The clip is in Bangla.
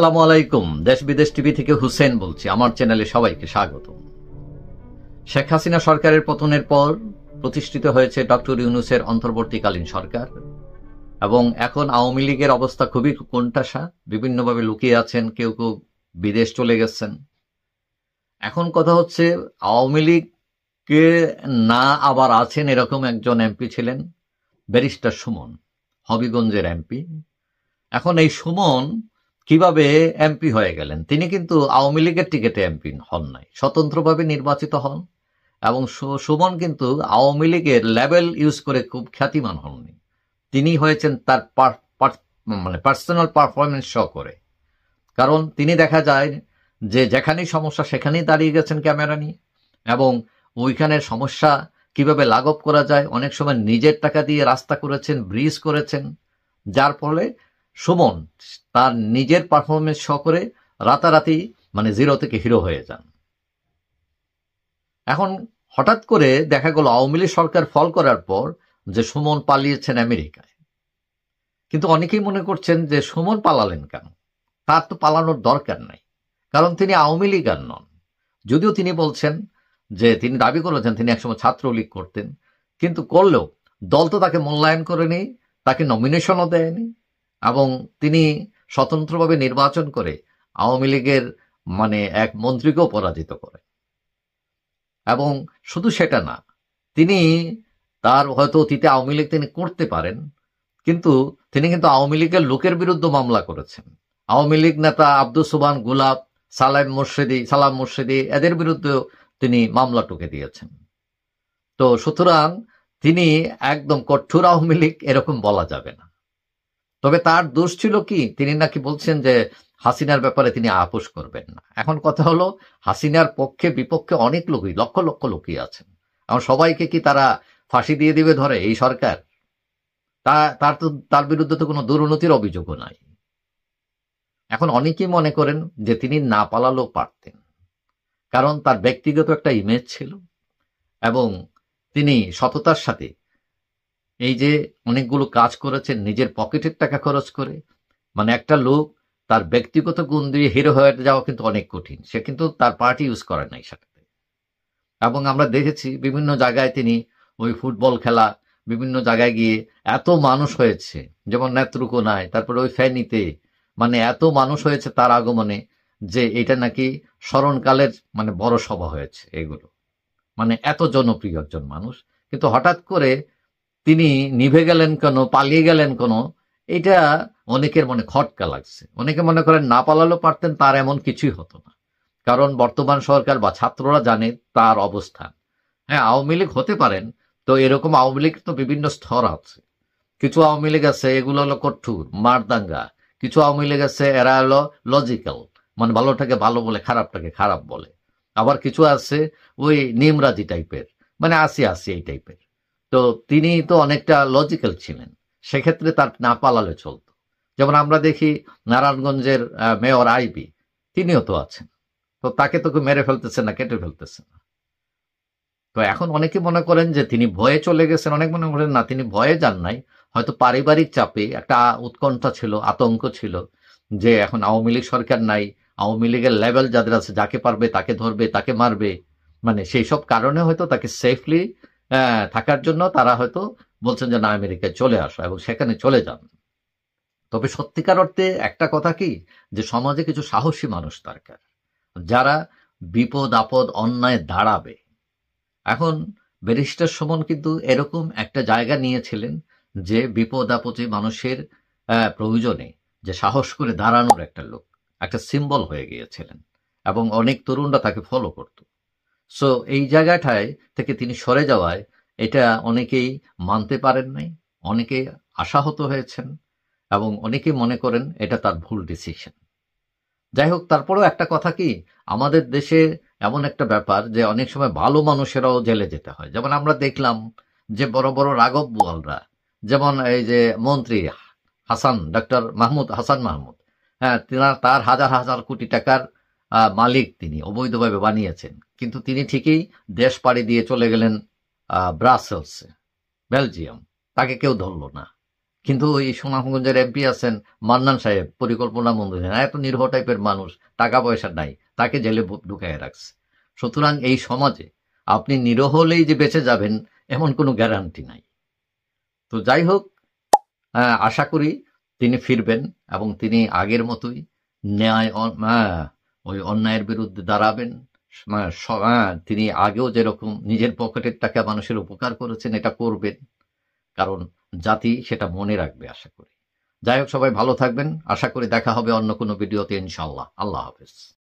আসসালামু আলাইকুম দেশ বিদেশ টিভি থেকে হুসেন বলছি আমার চ্যানেলে সবাইকে স্বাগত শেখ হাসিনা সরকারের পতনের পর প্রতিষ্ঠিত হয়েছে ডক্টর ইউনুসের অন্তর্বর্তীকালীন সরকার এবং এখন আওয়ামী লীগের অবস্থা খুবই কোনটাসা বিভিন্নভাবে লুকিয়ে আছেন কেউ কেউ বিদেশ চলে গেছেন এখন কথা হচ্ছে আওয়ামী লীগকে না আবার আছেন এরকম একজন এমপি ছিলেন ব্যারিস্টার সুমন হবিগঞ্জের এমপি এখন এই সুমন কিভাবে এমপি হয়ে গেলেন তিনি কিন্তু আওয়ামী লীগের টিকিটে এমপি হন নাই স্বতন্ত্রভাবে নির্বাচিত হন এবং সুমন কিন্তু আওয়ামী লীগের লেভেল ইউজ করে খুব খ্যাতিমান হননি তিনি হয়েছেন তার মানে পার্সোনাল পারফরমেন্স শো করে কারণ তিনি দেখা যায় যে যেখানেই সমস্যা সেখানেই দাঁড়িয়ে গেছেন ক্যামেরা নিয়ে এবং ওইখানের সমস্যা কিভাবে লাঘব করা যায় অনেক সময় নিজের টাকা দিয়ে রাস্তা করেছেন ব্রিজ করেছেন যার ফলে সুমন তার নিজের পারফরমেন্স শ করে রাতারাতি মানে জিরো থেকে হিরো হয়ে যান এখন হঠাৎ করে দেখা গেল আওয়ামী লীগ সরকার ফল করার পর যে সুমন পালিয়েছেন আমেরিকায় কিন্তু অনেকেই মনে করছেন যে সুমন পালালেন কেন তার তো পালানোর দরকার নাই কারণ তিনি আওয়ামী লীগার নন যদিও তিনি বলছেন যে তিনি দাবি করেছেন তিনি একসময় ছাত্রলীগ করতেন কিন্তু করলেও দল তো তাকে মূল্যায়ন করেনি তাকে নমিনেশনও দেয়নি এবং তিনি স্বতন্ত্রভাবে নির্বাচন করে আওয়ামী লীগের মানে এক মন্ত্রীকেও পরাজিত করে এবং শুধু সেটা না তিনি তার হয়তো অতীতে আওয়ামী লীগ তিনি করতে পারেন কিন্তু তিনি কিন্তু আওয়ামী লীগের লোকের বিরুদ্ধে মামলা করেছেন আওয়ামী লীগ নেতা আব্দুল সুবান গুলাব সালাম মুর্শিদি সালাম মুর্শিদি এদের বিরুদ্ধেও তিনি মামলা টুকে দিয়েছেন তো সুতরাং তিনি একদম কঠোর আওয়ামী লীগ এরকম বলা যাবে না তবে তার দোষ ছিল কি তিনি নাকি বলছেন যে হাসিনার ব্যাপারে তিনি আপোষ করবেন না এখন কথা হলো হাসিনার পক্ষে বিপক্ষে অনেক লোকই লক্ষ লক্ষ লোকই আছেন এখন সবাইকে কি তারা ফাঁসি দিয়ে দিবে ধরে এই সরকার তা তার তো তার বিরুদ্ধে তো কোনো দুর্নীতির অভিযোগও নাই এখন অনেকেই মনে করেন যে তিনি না পালালেও পারতেন কারণ তার ব্যক্তিগত একটা ইমেজ ছিল এবং তিনি সততার সাথে এই যে অনেকগুলো কাজ করেছেন নিজের পকেটের টাকা খরচ করে মানে একটা লোক তার ব্যক্তিগত গুণ দিয়ে হিরো হয়ে যাওয়া কিন্তু অনেক কঠিন সে কিন্তু তার পার্টি ইউজ করে নাই সাথে এবং আমরা দেখেছি বিভিন্ন জায়গায় তিনি ওই ফুটবল খেলা বিভিন্ন জায়গায় গিয়ে এত মানুষ হয়েছে যেমন নেত্রকোনায় তারপরে ওই ফ্যানিতে মানে এত মানুষ হয়েছে তার আগমনে যে এটা নাকি স্মরণকালের মানে বড় সভা হয়েছে এগুলো মানে এত জনপ্রিয় একজন মানুষ কিন্তু হঠাৎ করে তিনি নিভে গেলেন কেন পালিয়ে গেলেন কোনো এটা অনেকের মনে খটকা লাগছে অনেকে মনে করেন না পালালেও পারতেন তার এমন কিছুই হতো না কারণ বর্তমান সরকার বা ছাত্ররা জানে তার অবস্থান হ্যাঁ আওয়ামী লীগ হতে পারেন তো এরকম আওয়ামী লীগ তো বিভিন্ন স্তর আছে কিছু আওয়ামী লীগ আছে এগুলো হলো কঠুর মারদাঙ্গা কিছু আওয়ামী লীগ আছে এরা হলো লজিক্যাল মানে ভালোটাকে ভালো বলে খারাপটাকে খারাপ বলে আবার কিছু আছে ওই নিমরাজি টাইপের মানে আসি আসি এই টাইপের তো তিনি তো অনেকটা লজিক্যাল ছিলেন সেক্ষেত্রে তার না পালালে চলত যেমন আমরা দেখি নারায়ণগঞ্জের মেয়র আইবি তিনিও তো আছেন তো তাকে তো মেরে ফেলতেছে না কেটে ফেলতেছে না তো এখন অনেকে মনে করেন যে তিনি ভয়ে চলে গেছেন অনেক মনে করেন না তিনি ভয়ে যান নাই হয়তো পারিবারিক চাপে একটা উৎকণ্ঠা ছিল আতঙ্ক ছিল যে এখন আওয়ামী লীগ সরকার নাই আওয়ামী লীগের লেভেল যাদের আছে যাকে পারবে তাকে ধরবে তাকে মারবে মানে সেই সব কারণে হয়তো তাকে সেফলি হ্যাঁ, থাকার জন্য তারা হয়তো বলছেন যে না আমেরিকায় চলে আসো এবং সেখানে চলে যান তবে সত্যিকার অর্থে একটা কথা কি যে সমাজে কিছু সাহসী মানুষ দরকার যারা বিপদ আপদ অন্যায় দাঁড়াবে এখন ব্যারিস্টার সমন কিন্তু এরকম একটা জায়গা নিয়েছিলেন যে বিপদ আপদে মানুষের প্রয়োজনে যে সাহস করে দাঁড়ানোর একটা লোক একটা সিম্বল হয়ে গিয়েছিলেন এবং অনেক তরুণরা তাকে ফলো করতো সো এই জায়গাটায় থেকে তিনি সরে যাওয়ায় এটা অনেকেই মানতে পারেন নাই অনেকে আশাহত হয়েছেন এবং অনেকে মনে করেন এটা তার ভুল ডিসিশন যাই হোক তারপরেও একটা কথা কি আমাদের দেশে এমন একটা ব্যাপার যে অনেক সময় ভালো মানুষেরাও জেলে যেতে হয় যেমন আমরা দেখলাম যে বড় বড় রাগব বোয়ালরা যেমন এই যে মন্ত্রী হাসান ডক্টর মাহমুদ হাসান মাহমুদ হ্যাঁ তার হাজার হাজার কোটি টাকার মালিক তিনি অবৈধভাবে বানিয়েছেন কিন্তু তিনি ঠিকই দেশ পাড়ি দিয়ে চলে গেলেন ব্রাসেলসে বেলজিয়াম তাকে কেউ ধরল না কিন্তু ওই সোনামগঞ্জের এমপি আছেন মান্নান সাহেব পরিকল্পনা মন্ত্রী এত নির্ভর টাইপের মানুষ টাকা পয়সা নাই তাকে জেলে ঢুকাই রাখছে সুতরাং এই সমাজে আপনি নিরহ হলেই যে বেঁচে যাবেন এমন কোনো গ্যারান্টি নাই তো যাই হোক আশা করি তিনি ফিরবেন এবং তিনি আগের মতোই ন্যায় ওই অন্যায়ের বিরুদ্ধে দাঁড়াবেন মানে তিনি আগেও যেরকম নিজের পকেটের টাকা মানুষের উপকার করেছেন এটা করবেন কারণ জাতি সেটা মনে রাখবে আশা করি যাই হোক সবাই ভালো থাকবেন আশা করি দেখা হবে অন্য কোনো ভিডিওতে ইনশাল্লাহ আল্লাহ হাফেজ